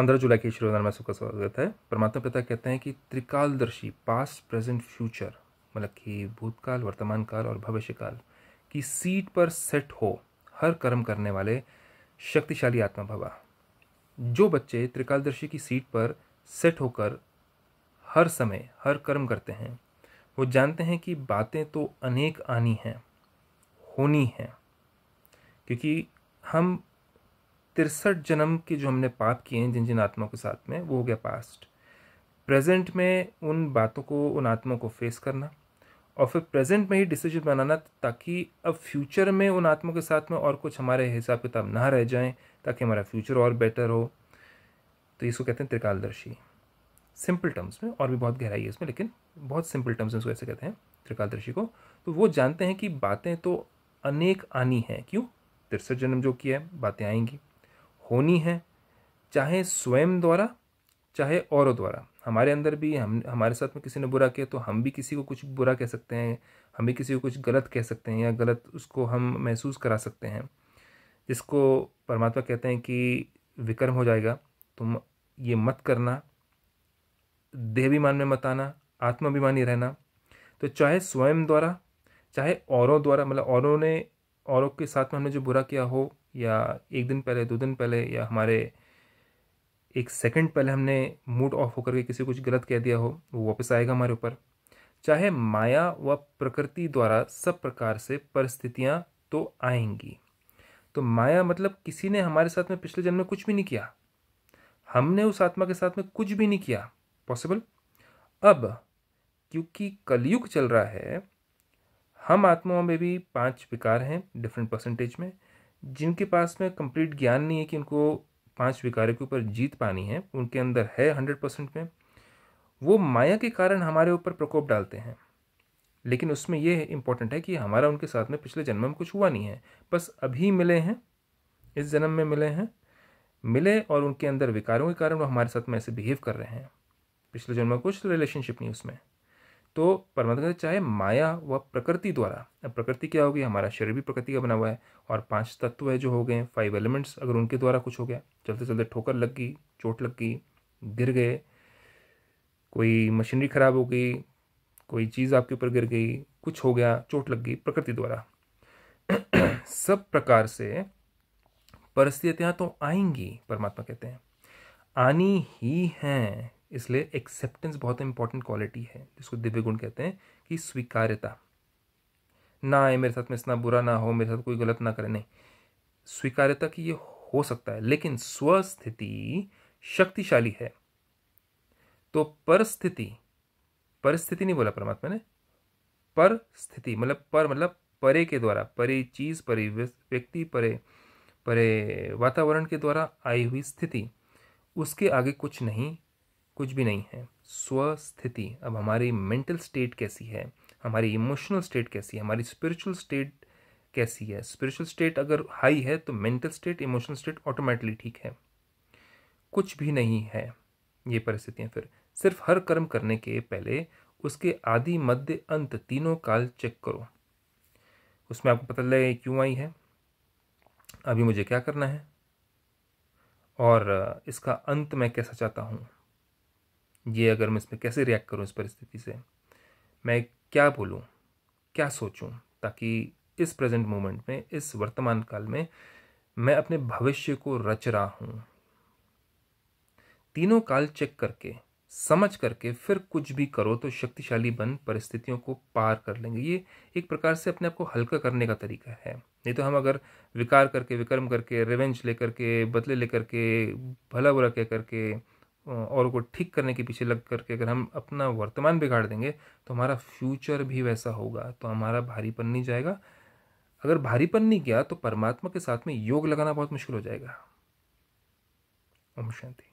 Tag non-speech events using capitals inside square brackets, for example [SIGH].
पंद्रह जुलाई के श्रोधन में सबका स्वागत है परमात्मा पिता कहते हैं कि त्रिकालदर्शी पास्ट प्रेजेंट फ्यूचर मतलब कि भूतकाल वर्तमान काल और भविष्यकाल की सीट पर सेट हो हर कर्म करने वाले शक्तिशाली आत्मा भवा जो बच्चे त्रिकालदर्शी की सीट पर सेट होकर हर समय हर कर्म करते हैं वो जानते हैं कि बातें तो अनेक आनी हैं होनी हैं क्योंकि हम तिरसठ जन्म के जो हमने पाप किए हैं जिन जिन आत्माओं के साथ में वो हो गया पास्ट प्रेजेंट में उन बातों को उन आत्माओं को फेस करना और फिर प्रेजेंट में ही डिसीजन बनाना ताकि अब फ्यूचर में उन आत्माओं के साथ में और कुछ हमारे हिसाब किताब ना रह जाएं ताकि हमारा फ्यूचर और बेटर हो तो इसको कहते हैं त्रिकालदर्शी सिंपल टर्म्स में और भी बहुत गहराई है इसमें लेकिन बहुत सिंपल टर्म्स में उसको ऐसे कहते हैं त्रिकालदर्शी को तो वो जानते हैं कि बातें तो अनेक आनी हैं क्यों तिरसठ जन्म जो किया है बातें आएंगी होनी है चाहे स्वयं द्वारा चाहे औरों द्वारा हमारे अंदर भी हम हमारे साथ में किसी ने बुरा किया तो हम भी किसी को कुछ बुरा कह सकते हैं हम भी किसी को कुछ गलत कह सकते हैं या गलत उसको हम महसूस करा सकते हैं जिसको परमात्मा कहते हैं कि विक्रम हो जाएगा तुम ये मत करना देहाभिमान में मत आना आत्माभिमानी रहना तो चाहे स्वयं द्वारा चाहे औरों द्वारा मतलब औरों ने औरों के साथ में हमने जो बुरा किया हो या एक दिन पहले दो दिन पहले या हमारे एक सेकंड पहले हमने मूड ऑफ होकर के किसी कुछ गलत कह दिया हो वो वापस आएगा हमारे ऊपर चाहे माया व प्रकृति द्वारा सब प्रकार से परिस्थितियाँ तो आएंगी तो माया मतलब किसी ने हमारे साथ में पिछले जन्म में कुछ भी नहीं किया हमने उस आत्मा के साथ में कुछ भी नहीं किया पॉसिबल अब क्योंकि कलयुग चल रहा है हम आत्माओं में भी पांच विकार हैं डिफरेंट परसेंटेज में जिनके पास में कंप्लीट ज्ञान नहीं है कि उनको पांच विकारों के ऊपर जीत पानी है उनके अंदर है हंड्रेड परसेंट में वो माया के कारण हमारे ऊपर प्रकोप डालते हैं लेकिन उसमें यह इम्पोर्टेंट है कि हमारा उनके साथ में पिछले जन्म में कुछ हुआ नहीं है बस अभी मिले हैं इस जन्म में मिले हैं मिले और उनके अंदर विकारों के कारण वो हमारे साथ में ऐसे बिहेव कर रहे हैं पिछले जन्म में कुछ रिलेशनशिप नहीं उसमें तो परमात्मा कहते चाहे माया व प्रकृति द्वारा अब प्रकृति क्या होगी हमारा शरीर भी प्रकृति का बना हुआ है और पांच तत्व है जो हो गए फाइव एलिमेंट्स अगर उनके द्वारा कुछ हो गया चलते चलते ठोकर लग गई चोट लग गई गिर गए कोई मशीनरी खराब हो गई कोई चीज़ आपके ऊपर गिर गई कुछ हो गया चोट लग गई प्रकृति द्वारा [CLEARS THROAT] सब प्रकार से परिस्थितियाँ तो आएंगी परमात्मा कहते हैं आनी ही हैं इसलिए एक्सेप्टेंस बहुत इंपॉर्टेंट क्वालिटी है जिसको दिव्य गुण कहते हैं कि स्वीकार्यता ना आए मेरे साथ में इतना बुरा ना हो मेरे साथ कोई गलत ना करे नहीं स्वीकार्यता कि ये हो सकता है लेकिन स्वस्थिति शक्तिशाली है तो परिस्थिति परिस्थिति नहीं बोला परमात्मा ने पर स्थिति मतलब पर मतलब परे के द्वारा परे चीज़ परे व्यक्ति परे परे वातावरण के द्वारा आई हुई स्थिति उसके आगे कुछ नहीं कुछ भी नहीं है स्वस्थिति अब हमारी मेंटल स्टेट कैसी है हमारी इमोशनल स्टेट कैसी है हमारी स्पिरिचुअल स्टेट कैसी है स्पिरिचुअल स्टेट अगर हाई है तो mental state emotional state automatically ठीक है कुछ भी नहीं है ये परिस्थितियाँ फिर सिर्फ हर कर्म करने के पहले उसके आदि मध्य अंत तीनों काल चेक करो उसमें आपको पता लगे क्यों आई है अभी मुझे क्या करना है और इसका अंत मैं कैसा चाहता हूँ ये अगर मैं इसमें कैसे रिएक्ट करूँ इस परिस्थिति से मैं क्या बोलूँ क्या सोचूँ ताकि इस प्रेजेंट मोमेंट में इस वर्तमान काल में मैं अपने भविष्य को रच रहा हूँ तीनों काल चेक करके समझ करके फिर कुछ भी करो तो शक्तिशाली बन परिस्थितियों को पार कर लेंगे ये एक प्रकार से अपने आप को हल्का करने का तरीका है नहीं तो हम अगर विकार करके विक्रम करके रिवेंज लेकर के बदले लेकर के भला बुरा कह करके और को ठीक करने के पीछे लग करके अगर हम अपना वर्तमान बिगाड़ देंगे तो हमारा फ्यूचर भी वैसा होगा तो हमारा भारीपन नहीं जाएगा अगर भारीपन नहीं गया तो परमात्मा के साथ में योग लगाना बहुत मुश्किल हो जाएगा ओम शांति